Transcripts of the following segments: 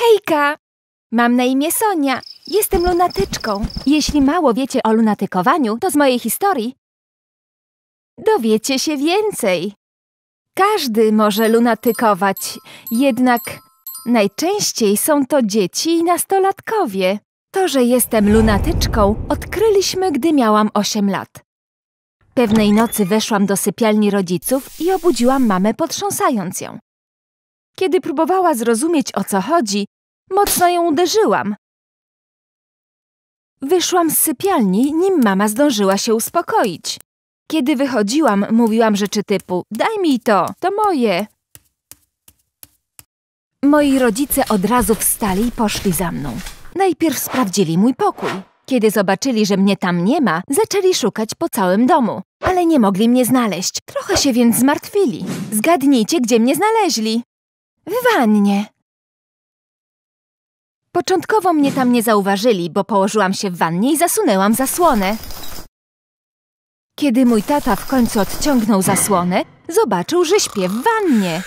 Hejka! Mam na imię Sonia. Jestem lunatyczką. Jeśli mało wiecie o lunatykowaniu, to z mojej historii dowiecie się więcej. Każdy może lunatykować, jednak najczęściej są to dzieci i nastolatkowie. To, że jestem lunatyczką, odkryliśmy, gdy miałam 8 lat. Pewnej nocy weszłam do sypialni rodziców i obudziłam mamę, potrząsając ją. Kiedy próbowała zrozumieć, o co chodzi, mocno ją uderzyłam. Wyszłam z sypialni, nim mama zdążyła się uspokoić. Kiedy wychodziłam, mówiłam rzeczy typu daj mi to, to moje. Moi rodzice od razu wstali i poszli za mną. Najpierw sprawdzili mój pokój. Kiedy zobaczyli, że mnie tam nie ma, zaczęli szukać po całym domu. Ale nie mogli mnie znaleźć. Trochę się więc zmartwili. Zgadnijcie, gdzie mnie znaleźli. W wannie. Początkowo mnie tam nie zauważyli, bo położyłam się w wannie i zasunęłam zasłonę. Kiedy mój tata w końcu odciągnął zasłonę, zobaczył, że śpię w wannie.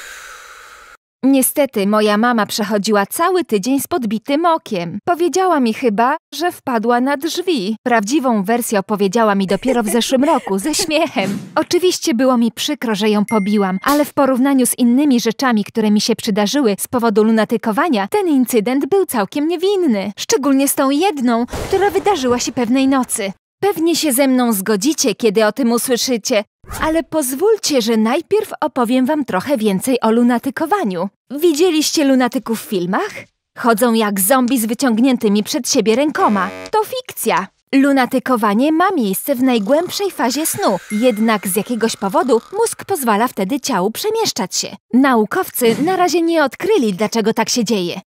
Niestety moja mama przechodziła cały tydzień z podbitym okiem. Powiedziała mi chyba, że wpadła na drzwi. Prawdziwą wersję opowiedziała mi dopiero w zeszłym roku, ze śmiechem. Oczywiście było mi przykro, że ją pobiłam, ale w porównaniu z innymi rzeczami, które mi się przydarzyły z powodu lunatykowania, ten incydent był całkiem niewinny. Szczególnie z tą jedną, która wydarzyła się pewnej nocy. Pewnie się ze mną zgodzicie, kiedy o tym usłyszycie, ale pozwólcie, że najpierw opowiem wam trochę więcej o lunatykowaniu. Widzieliście lunatyków w filmach? Chodzą jak zombie z wyciągniętymi przed siebie rękoma. To fikcja. Lunatykowanie ma miejsce w najgłębszej fazie snu, jednak z jakiegoś powodu mózg pozwala wtedy ciału przemieszczać się. Naukowcy na razie nie odkryli, dlaczego tak się dzieje.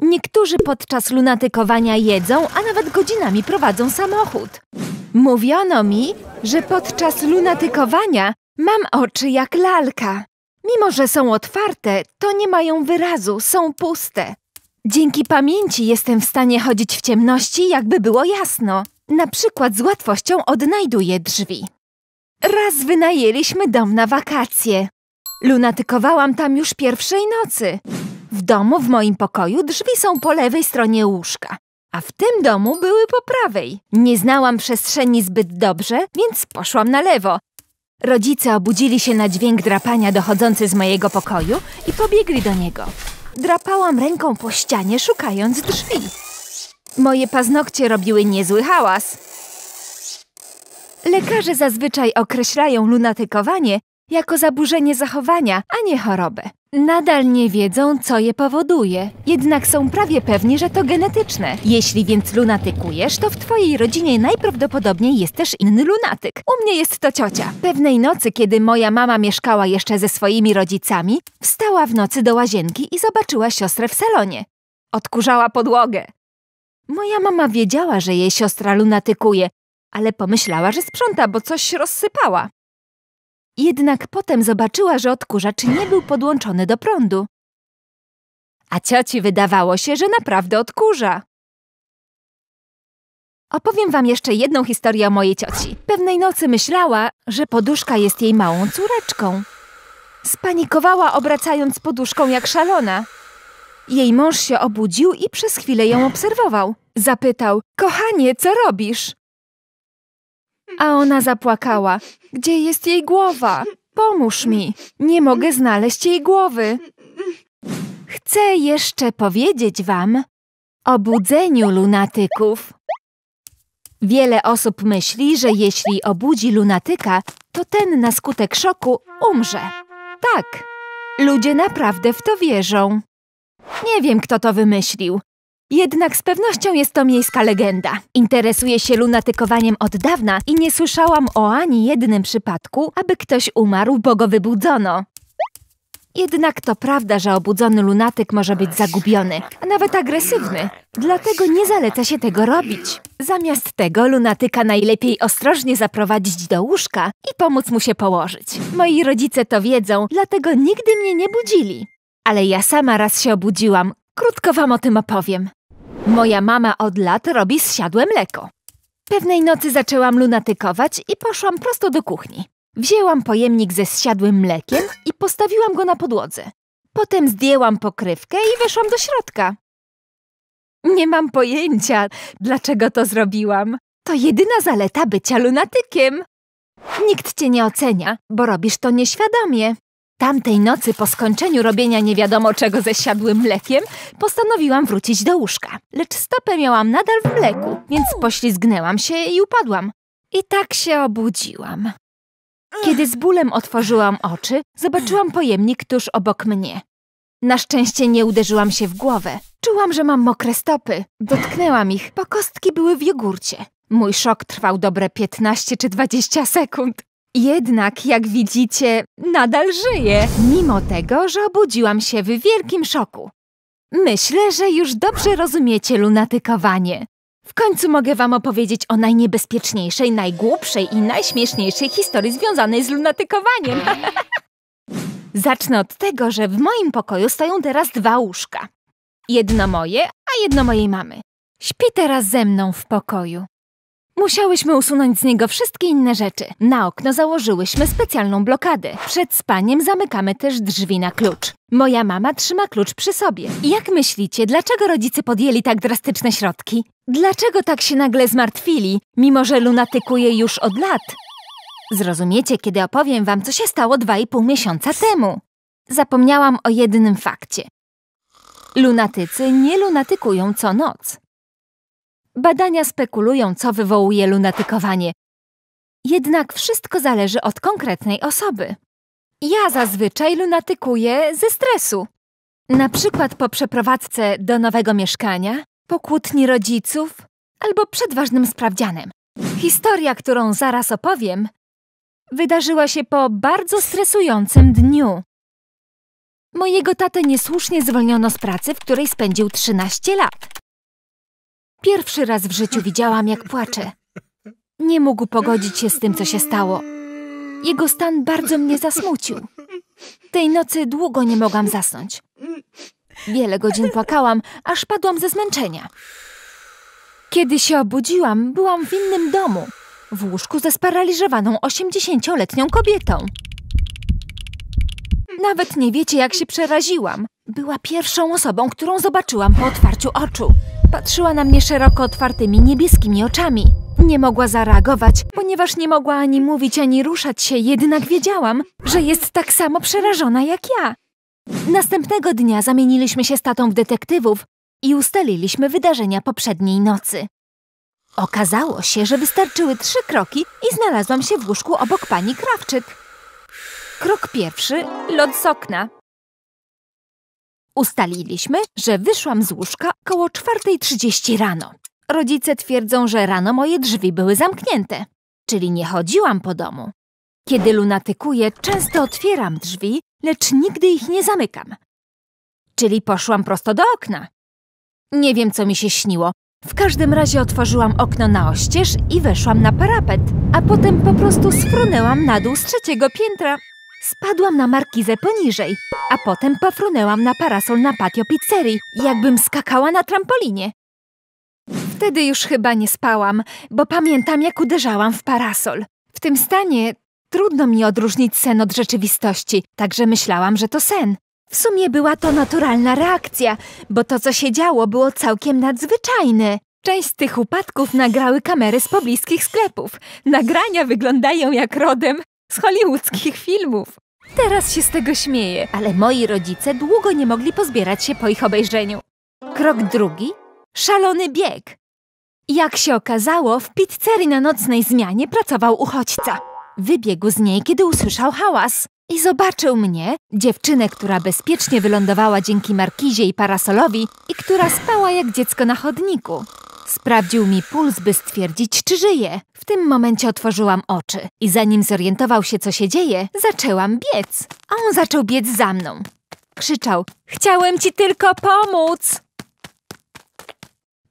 Niektórzy podczas lunatykowania jedzą, a nawet godzinami prowadzą samochód. Mówiono mi, że podczas lunatykowania mam oczy jak lalka. Mimo, że są otwarte, to nie mają wyrazu, są puste. Dzięki pamięci jestem w stanie chodzić w ciemności, jakby było jasno. Na przykład z łatwością odnajduję drzwi. Raz wynajęliśmy dom na wakacje. Lunatykowałam tam już pierwszej nocy. W domu, w moim pokoju, drzwi są po lewej stronie łóżka. A w tym domu były po prawej. Nie znałam przestrzeni zbyt dobrze, więc poszłam na lewo. Rodzice obudzili się na dźwięk drapania dochodzący z mojego pokoju i pobiegli do niego. Drapałam ręką po ścianie, szukając drzwi. Moje paznokcie robiły niezły hałas. Lekarze zazwyczaj określają lunatykowanie jako zaburzenie zachowania, a nie chorobę. Nadal nie wiedzą, co je powoduje, jednak są prawie pewni, że to genetyczne. Jeśli więc lunatykujesz, to w twojej rodzinie najprawdopodobniej jest też inny lunatyk. U mnie jest to ciocia. Pewnej nocy, kiedy moja mama mieszkała jeszcze ze swoimi rodzicami, wstała w nocy do łazienki i zobaczyła siostrę w salonie. Odkurzała podłogę. Moja mama wiedziała, że jej siostra lunatykuje, ale pomyślała, że sprząta, bo coś rozsypała. Jednak potem zobaczyła, że odkurzacz nie był podłączony do prądu. A cioci wydawało się, że naprawdę odkurza. Opowiem wam jeszcze jedną historię o mojej cioci. Pewnej nocy myślała, że poduszka jest jej małą córeczką. Spanikowała obracając poduszką jak szalona. Jej mąż się obudził i przez chwilę ją obserwował. Zapytał, kochanie, co robisz? A ona zapłakała. Gdzie jest jej głowa? Pomóż mi. Nie mogę znaleźć jej głowy. Chcę jeszcze powiedzieć wam o budzeniu lunatyków. Wiele osób myśli, że jeśli obudzi lunatyka, to ten na skutek szoku umrze. Tak, ludzie naprawdę w to wierzą. Nie wiem, kto to wymyślił, jednak z pewnością jest to miejska legenda. Interesuję się lunatykowaniem od dawna i nie słyszałam o ani jednym przypadku, aby ktoś umarł, bo go wybudzono. Jednak to prawda, że obudzony lunatyk może być zagubiony, a nawet agresywny. Dlatego nie zaleca się tego robić. Zamiast tego lunatyka najlepiej ostrożnie zaprowadzić do łóżka i pomóc mu się położyć. Moi rodzice to wiedzą, dlatego nigdy mnie nie budzili. Ale ja sama raz się obudziłam. Krótko wam o tym opowiem. Moja mama od lat robi zsiadłe mleko. Pewnej nocy zaczęłam lunatykować i poszłam prosto do kuchni. Wzięłam pojemnik ze zsiadłym mlekiem i postawiłam go na podłodze. Potem zdjęłam pokrywkę i weszłam do środka. Nie mam pojęcia, dlaczego to zrobiłam. To jedyna zaleta bycia lunatykiem. Nikt cię nie ocenia, bo robisz to nieświadomie. Tamtej nocy po skończeniu robienia nie wiadomo czego ze siadłym mlekiem, postanowiłam wrócić do łóżka. Lecz stopę miałam nadal w mleku, więc mm. poślizgnęłam się i upadłam. I tak się obudziłam. Kiedy z bólem otworzyłam oczy, zobaczyłam pojemnik tuż obok mnie. Na szczęście nie uderzyłam się w głowę. Czułam, że mam mokre stopy. Dotknęłam ich, bo kostki były w jogurcie. Mój szok trwał dobre 15 czy 20 sekund. Jednak, jak widzicie, nadal żyję, mimo tego, że obudziłam się w wielkim szoku. Myślę, że już dobrze rozumiecie lunatykowanie. W końcu mogę wam opowiedzieć o najniebezpieczniejszej, najgłupszej i najśmieszniejszej historii związanej z lunatykowaniem. Zacznę od tego, że w moim pokoju stoją teraz dwa łóżka. Jedno moje, a jedno mojej mamy. Śpi teraz ze mną w pokoju. Musiałyśmy usunąć z niego wszystkie inne rzeczy. Na okno założyłyśmy specjalną blokadę. Przed spaniem zamykamy też drzwi na klucz. Moja mama trzyma klucz przy sobie. Jak myślicie, dlaczego rodzice podjęli tak drastyczne środki? Dlaczego tak się nagle zmartwili, mimo że lunatykuje już od lat? Zrozumiecie, kiedy opowiem wam, co się stało dwa i pół miesiąca temu. Zapomniałam o jednym fakcie. Lunatycy nie lunatykują co noc. Badania spekulują, co wywołuje lunatykowanie. Jednak wszystko zależy od konkretnej osoby. Ja zazwyczaj lunatykuję ze stresu. Na przykład po przeprowadzce do nowego mieszkania, po kłótni rodziców albo przed ważnym sprawdzianem. Historia, którą zaraz opowiem, wydarzyła się po bardzo stresującym dniu. Mojego tatę niesłusznie zwolniono z pracy, w której spędził 13 lat. Pierwszy raz w życiu widziałam, jak płacze. Nie mógł pogodzić się z tym, co się stało. Jego stan bardzo mnie zasmucił. Tej nocy długo nie mogłam zasnąć. Wiele godzin płakałam, aż padłam ze zmęczenia. Kiedy się obudziłam, byłam w innym domu, w łóżku ze sparaliżowaną 80-letnią kobietą. Nawet nie wiecie, jak się przeraziłam. Była pierwszą osobą, którą zobaczyłam po otwarciu oczu. Patrzyła na mnie szeroko otwartymi, niebieskimi oczami. Nie mogła zareagować, ponieważ nie mogła ani mówić, ani ruszać się, jednak wiedziałam, że jest tak samo przerażona jak ja. Następnego dnia zamieniliśmy się z tatą w detektywów i ustaliliśmy wydarzenia poprzedniej nocy. Okazało się, że wystarczyły trzy kroki i znalazłam się w łóżku obok pani Krawczyk. Krok pierwszy – lot z okna. Ustaliliśmy, że wyszłam z łóżka około 4.30 rano. Rodzice twierdzą, że rano moje drzwi były zamknięte, czyli nie chodziłam po domu. Kiedy lunatykuję, często otwieram drzwi, lecz nigdy ich nie zamykam. Czyli poszłam prosto do okna. Nie wiem, co mi się śniło. W każdym razie otworzyłam okno na oścież i weszłam na parapet, a potem po prostu sfrunęłam na dół z trzeciego piętra. Spadłam na markizę poniżej, a potem pofrunęłam na parasol na patio pizzerii, jakbym skakała na trampolinie. Wtedy już chyba nie spałam, bo pamiętam jak uderzałam w parasol. W tym stanie trudno mi odróżnić sen od rzeczywistości, także myślałam, że to sen. W sumie była to naturalna reakcja, bo to co się działo było całkiem nadzwyczajne. Część z tych upadków nagrały kamery z pobliskich sklepów. Nagrania wyglądają jak rodem z hollywoodzkich filmów. Teraz się z tego śmieję, ale moi rodzice długo nie mogli pozbierać się po ich obejrzeniu. Krok drugi. Szalony bieg. Jak się okazało, w pizzerii na nocnej zmianie pracował uchodźca. Wybiegł z niej, kiedy usłyszał hałas. I zobaczył mnie, dziewczynę, która bezpiecznie wylądowała dzięki markizie i parasolowi i która spała jak dziecko na chodniku. Sprawdził mi puls, by stwierdzić, czy żyje. W tym momencie otworzyłam oczy i zanim zorientował się, co się dzieje, zaczęłam biec, a on zaczął biec za mną. Krzyczał, chciałem ci tylko pomóc!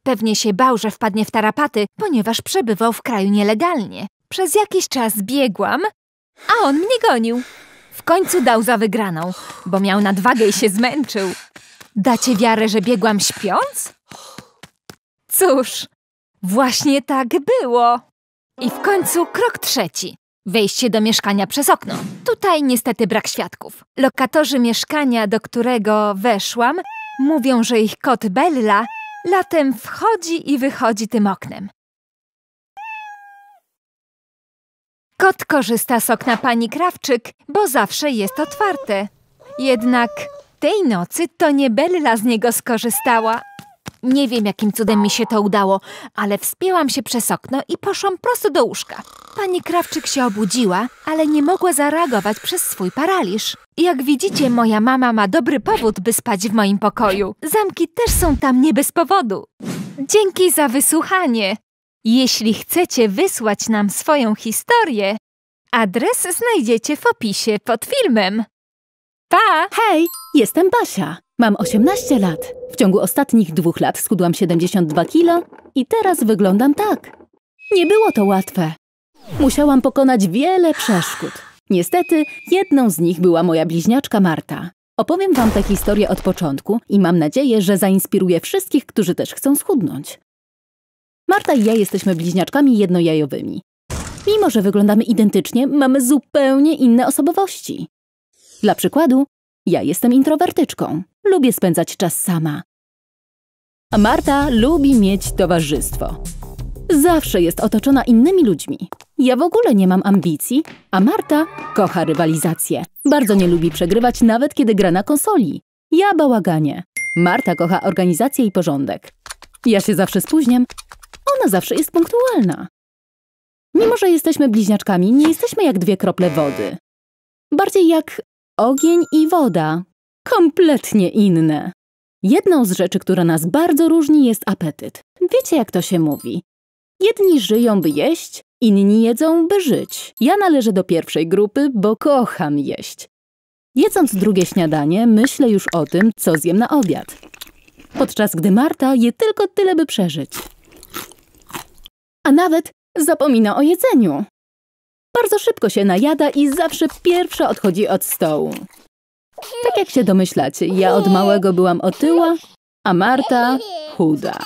Pewnie się bał, że wpadnie w tarapaty, ponieważ przebywał w kraju nielegalnie. Przez jakiś czas biegłam, a on mnie gonił. W końcu dał za wygraną, bo miał nadwagę i się zmęczył. Dacie wiarę, że biegłam śpiąc? Cóż, właśnie tak było. I w końcu krok trzeci. Wejście do mieszkania przez okno. Tutaj niestety brak świadków. Lokatorzy mieszkania, do którego weszłam, mówią, że ich kot Bella latem wchodzi i wychodzi tym oknem. Kot korzysta z okna pani Krawczyk, bo zawsze jest otwarte. Jednak tej nocy to nie Bella z niego skorzystała, nie wiem, jakim cudem mi się to udało, ale wspięłam się przez okno i poszłam prosto do łóżka. Pani Krawczyk się obudziła, ale nie mogła zareagować przez swój paraliż. Jak widzicie, moja mama ma dobry powód, by spać w moim pokoju. Zamki też są tam nie bez powodu. Dzięki za wysłuchanie. Jeśli chcecie wysłać nam swoją historię, adres znajdziecie w opisie pod filmem. Pa! Hej, jestem Basia. Mam 18 lat. W ciągu ostatnich dwóch lat schudłam 72 kilo i teraz wyglądam tak. Nie było to łatwe. Musiałam pokonać wiele przeszkód. Niestety, jedną z nich była moja bliźniaczka Marta. Opowiem wam tę historię od początku i mam nadzieję, że zainspiruje wszystkich, którzy też chcą schudnąć. Marta i ja jesteśmy bliźniaczkami jednojajowymi. Mimo, że wyglądamy identycznie, mamy zupełnie inne osobowości. Dla przykładu, ja jestem introwertyczką. Lubię spędzać czas sama. A Marta lubi mieć towarzystwo. Zawsze jest otoczona innymi ludźmi. Ja w ogóle nie mam ambicji, a Marta kocha rywalizację. Bardzo nie lubi przegrywać, nawet kiedy gra na konsoli. Ja bałaganie. Marta kocha organizację i porządek. Ja się zawsze spóźniam. Ona zawsze jest punktualna. Mimo, że jesteśmy bliźniaczkami, nie jesteśmy jak dwie krople wody. Bardziej jak ogień i woda. Kompletnie inne. Jedną z rzeczy, która nas bardzo różni, jest apetyt. Wiecie, jak to się mówi. Jedni żyją, by jeść, inni jedzą, by żyć. Ja należę do pierwszej grupy, bo kocham jeść. Jedząc drugie śniadanie, myślę już o tym, co zjem na obiad. Podczas gdy Marta je tylko tyle, by przeżyć. A nawet zapomina o jedzeniu. Bardzo szybko się najada i zawsze pierwsza odchodzi od stołu. Tak jak się domyślacie, ja od małego byłam otyła, a Marta chuda.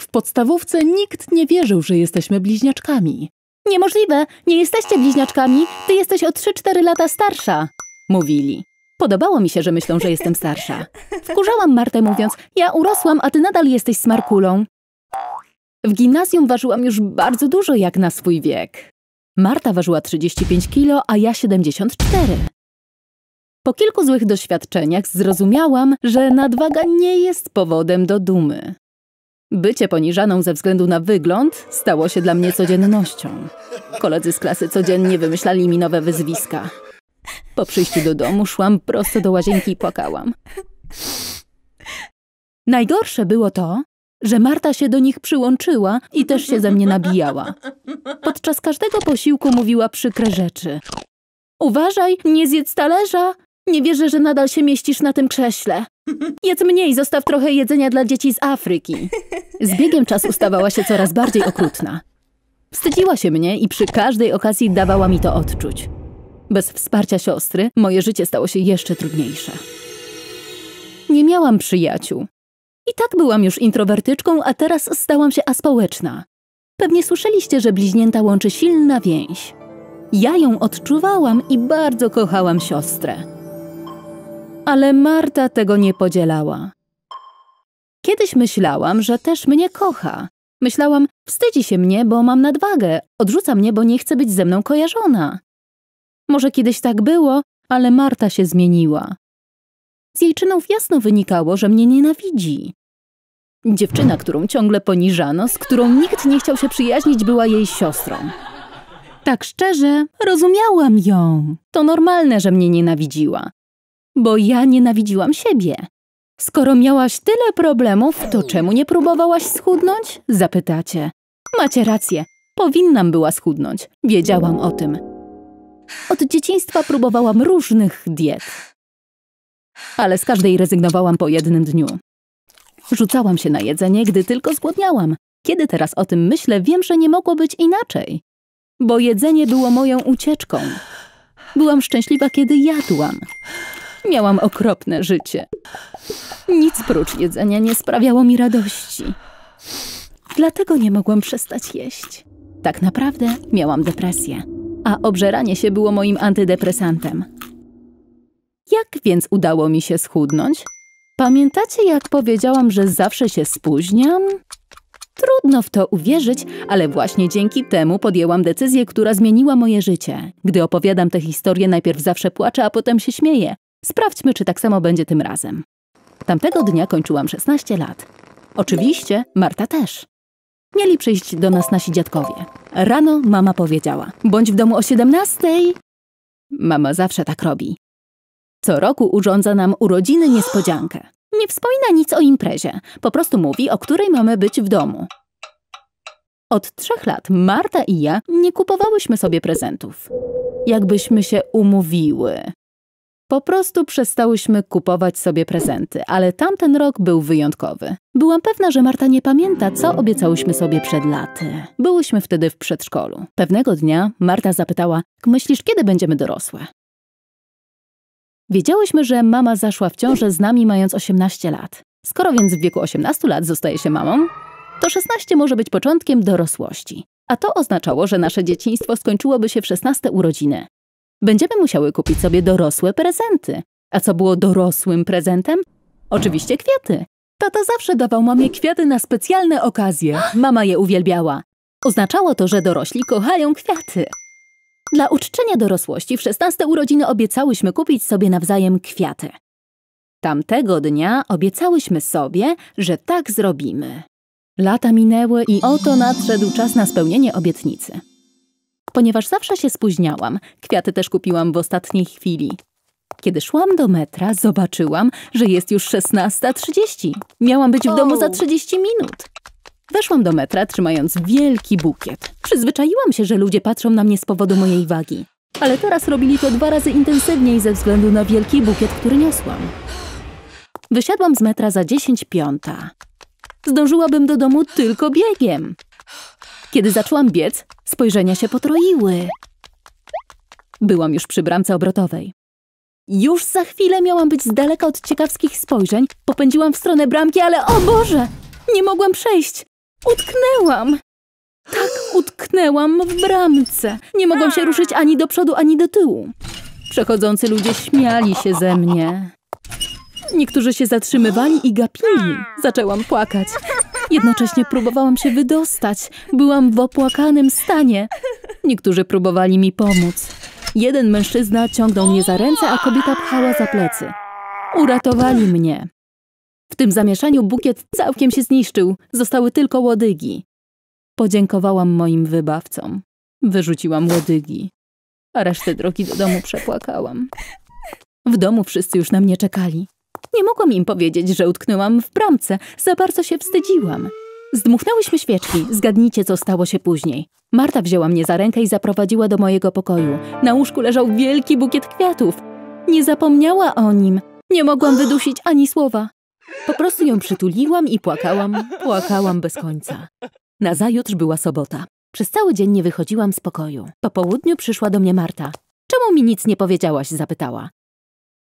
W podstawówce nikt nie wierzył, że jesteśmy bliźniaczkami. Niemożliwe, nie jesteście bliźniaczkami, ty jesteś o 3-4 lata starsza, mówili. Podobało mi się, że myślą, że jestem starsza. Wkurzałam Martę mówiąc, ja urosłam, a ty nadal jesteś smarkulą. W gimnazjum ważyłam już bardzo dużo jak na swój wiek. Marta ważyła 35 kg, a ja 74. Po kilku złych doświadczeniach zrozumiałam, że nadwaga nie jest powodem do dumy. Bycie poniżaną ze względu na wygląd stało się dla mnie codziennością. Koledzy z klasy codziennie wymyślali mi nowe wyzwiska. Po przyjściu do domu szłam prosto do łazienki i płakałam. Najgorsze było to, że Marta się do nich przyłączyła i też się ze mnie nabijała. Podczas każdego posiłku mówiła przykre rzeczy. Uważaj, nie zjedz talerza! Nie wierzę, że nadal się mieścisz na tym krześle. Jedz mniej, zostaw trochę jedzenia dla dzieci z Afryki. Z biegiem czasu stawała się coraz bardziej okrutna. Wstydziła się mnie i przy każdej okazji dawała mi to odczuć. Bez wsparcia siostry moje życie stało się jeszcze trudniejsze. Nie miałam przyjaciół. I tak byłam już introwertyczką, a teraz stałam się aspołeczna. Pewnie słyszeliście, że bliźnięta łączy silna więź. Ja ją odczuwałam i bardzo kochałam siostrę. Ale Marta tego nie podzielała. Kiedyś myślałam, że też mnie kocha. Myślałam, wstydzi się mnie, bo mam nadwagę, odrzuca mnie, bo nie chce być ze mną kojarzona. Może kiedyś tak było, ale Marta się zmieniła. Z jej czynów jasno wynikało, że mnie nienawidzi. Dziewczyna, którą ciągle poniżano, z którą nikt nie chciał się przyjaźnić, była jej siostrą. Tak szczerze, rozumiałam ją. To normalne, że mnie nienawidziła. Bo ja nienawidziłam siebie. Skoro miałaś tyle problemów, to czemu nie próbowałaś schudnąć? Zapytacie. Macie rację. Powinnam była schudnąć. Wiedziałam o tym. Od dzieciństwa próbowałam różnych diet ale z każdej rezygnowałam po jednym dniu. Rzucałam się na jedzenie, gdy tylko zgłodniałam. Kiedy teraz o tym myślę, wiem, że nie mogło być inaczej. Bo jedzenie było moją ucieczką. Byłam szczęśliwa, kiedy jadłam. Miałam okropne życie. Nic prócz jedzenia nie sprawiało mi radości. Dlatego nie mogłam przestać jeść. Tak naprawdę miałam depresję, a obżeranie się było moim antydepresantem. Jak więc udało mi się schudnąć? Pamiętacie, jak powiedziałam, że zawsze się spóźniam? Trudno w to uwierzyć, ale właśnie dzięki temu podjęłam decyzję, która zmieniła moje życie. Gdy opowiadam tę historię, najpierw zawsze płaczę, a potem się śmieję. Sprawdźmy, czy tak samo będzie tym razem. Tamtego dnia kończyłam 16 lat. Oczywiście Marta też. Mieli przyjść do nas nasi dziadkowie. Rano mama powiedziała: Bądź w domu o 17. Mama zawsze tak robi. Co roku urządza nam urodziny niespodziankę. Nie wspomina nic o imprezie, po prostu mówi, o której mamy być w domu. Od trzech lat Marta i ja nie kupowałyśmy sobie prezentów. Jakbyśmy się umówiły. Po prostu przestałyśmy kupować sobie prezenty, ale tamten rok był wyjątkowy. Byłam pewna, że Marta nie pamięta, co obiecałyśmy sobie przed laty. Byłyśmy wtedy w przedszkolu. Pewnego dnia Marta zapytała, myślisz, kiedy będziemy dorosłe? Wiedziałyśmy, że mama zaszła w ciążę z nami mając 18 lat. Skoro więc w wieku 18 lat zostaje się mamą, to 16 może być początkiem dorosłości. A to oznaczało, że nasze dzieciństwo skończyłoby się w 16 urodziny. Będziemy musiały kupić sobie dorosłe prezenty. A co było dorosłym prezentem? Oczywiście kwiaty. Tata zawsze dawał mamie kwiaty na specjalne okazje. Mama je uwielbiała. Oznaczało to, że dorośli kochają kwiaty. Dla uczczenia dorosłości w szesnaste urodziny obiecałyśmy kupić sobie nawzajem kwiaty. Tamtego dnia obiecałyśmy sobie, że tak zrobimy. Lata minęły i oto nadszedł czas na spełnienie obietnicy. Ponieważ zawsze się spóźniałam, kwiaty też kupiłam w ostatniej chwili. Kiedy szłam do metra, zobaczyłam, że jest już 16.30. Miałam być w domu za 30 minut. Weszłam do metra, trzymając wielki bukiet. Przyzwyczaiłam się, że ludzie patrzą na mnie z powodu mojej wagi. Ale teraz robili to dwa razy intensywniej ze względu na wielki bukiet, który niosłam. Wysiadłam z metra za 10 piąta. Zdążyłabym do domu tylko biegiem. Kiedy zaczęłam biec, spojrzenia się potroiły. Byłam już przy bramce obrotowej. Już za chwilę miałam być z daleka od ciekawskich spojrzeń. Popędziłam w stronę bramki, ale o Boże! Nie mogłam przejść. Utknęłam! Tak, utknęłam w bramce. Nie mogłam się ruszyć ani do przodu, ani do tyłu. Przechodzący ludzie śmiali się ze mnie. Niektórzy się zatrzymywali i gapili. Zaczęłam płakać. Jednocześnie próbowałam się wydostać. Byłam w opłakanym stanie. Niektórzy próbowali mi pomóc. Jeden mężczyzna ciągnął mnie za ręce, a kobieta pchała za plecy. Uratowali mnie. W tym zamieszaniu bukiet całkiem się zniszczył. Zostały tylko łodygi. Podziękowałam moim wybawcom. Wyrzuciłam łodygi. A resztę drogi do domu przepłakałam. W domu wszyscy już na mnie czekali. Nie mogłam im powiedzieć, że utknęłam w bramce. Za bardzo się wstydziłam. Zdmuchnęłyśmy świeczki. Zgadnijcie, co stało się później. Marta wzięła mnie za rękę i zaprowadziła do mojego pokoju. Na łóżku leżał wielki bukiet kwiatów. Nie zapomniała o nim. Nie mogłam wydusić ani słowa. Po prostu ją przytuliłam i płakałam, płakałam bez końca. Nazajutrz była sobota. Przez cały dzień nie wychodziłam z pokoju. Po południu przyszła do mnie Marta. Czemu mi nic nie powiedziałaś? zapytała.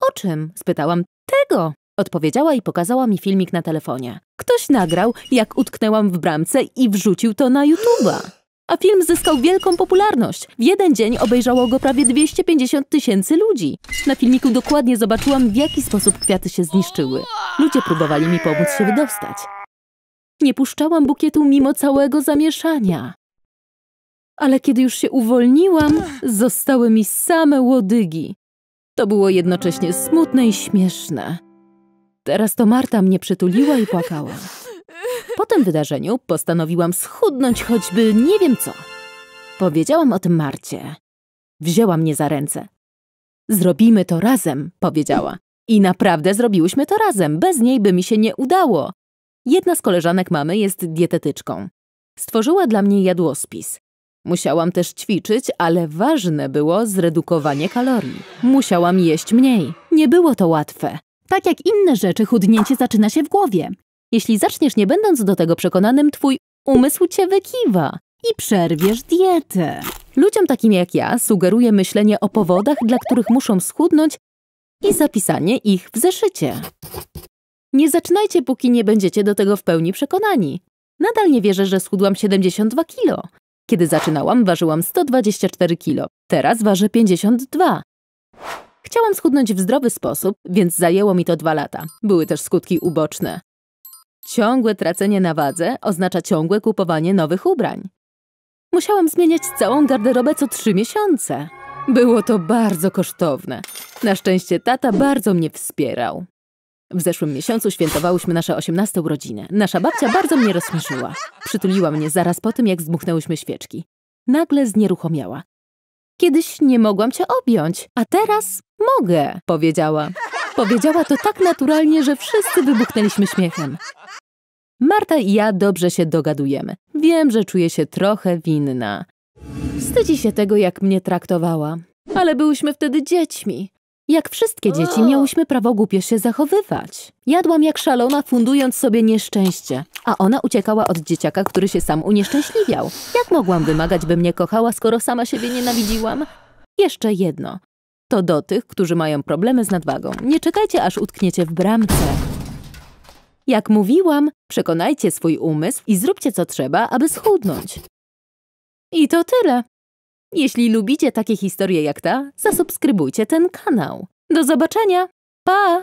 O czym? spytałam. Tego! Odpowiedziała i pokazała mi filmik na telefonie. Ktoś nagrał, jak utknęłam w bramce i wrzucił to na YouTube'a a film zyskał wielką popularność. W jeden dzień obejrzało go prawie 250 tysięcy ludzi. Na filmiku dokładnie zobaczyłam, w jaki sposób kwiaty się zniszczyły. Ludzie próbowali mi pomóc się wydostać. Nie puszczałam bukietu mimo całego zamieszania. Ale kiedy już się uwolniłam, zostały mi same łodygi. To było jednocześnie smutne i śmieszne. Teraz to Marta mnie przytuliła i płakała. Po tym wydarzeniu postanowiłam schudnąć choćby nie wiem co. Powiedziałam o tym Marcie. Wzięła mnie za ręce. Zrobimy to razem, powiedziała. I naprawdę zrobiłyśmy to razem, bez niej by mi się nie udało. Jedna z koleżanek mamy jest dietetyczką. Stworzyła dla mnie jadłospis. Musiałam też ćwiczyć, ale ważne było zredukowanie kalorii. Musiałam jeść mniej. Nie było to łatwe. Tak jak inne rzeczy, chudnięcie zaczyna się w głowie. Jeśli zaczniesz nie będąc do tego przekonanym, twój umysł cię wykiwa i przerwiesz dietę. Ludziom takim jak ja sugeruję myślenie o powodach, dla których muszą schudnąć i zapisanie ich w zeszycie. Nie zaczynajcie, póki nie będziecie do tego w pełni przekonani. Nadal nie wierzę, że schudłam 72 kilo. Kiedy zaczynałam, ważyłam 124 kilo. Teraz ważę 52. Chciałam schudnąć w zdrowy sposób, więc zajęło mi to dwa lata. Były też skutki uboczne. Ciągłe tracenie na wadze oznacza ciągłe kupowanie nowych ubrań. Musiałam zmieniać całą garderobę co trzy miesiące. Było to bardzo kosztowne. Na szczęście tata bardzo mnie wspierał. W zeszłym miesiącu świętowałyśmy nasze 18 urodziny. Nasza babcia bardzo mnie rozśmieszyła. Przytuliła mnie zaraz po tym, jak zdmuchnęłyśmy świeczki. Nagle znieruchomiała. Kiedyś nie mogłam cię objąć, a teraz mogę, powiedziała. Powiedziała to tak naturalnie, że wszyscy wybuchnęliśmy śmiechem. Marta i ja dobrze się dogadujemy. Wiem, że czuję się trochę winna. Wstydzi się tego, jak mnie traktowała. Ale byłyśmy wtedy dziećmi. Jak wszystkie dzieci miałyśmy prawo głupio się zachowywać. Jadłam jak szalona, fundując sobie nieszczęście. A ona uciekała od dzieciaka, który się sam unieszczęśliwiał. Jak mogłam wymagać, by mnie kochała, skoro sama siebie nienawidziłam? Jeszcze jedno to do tych, którzy mają problemy z nadwagą. Nie czekajcie, aż utkniecie w bramce. Jak mówiłam, przekonajcie swój umysł i zróbcie co trzeba, aby schudnąć. I to tyle. Jeśli lubicie takie historie jak ta, zasubskrybujcie ten kanał. Do zobaczenia! Pa!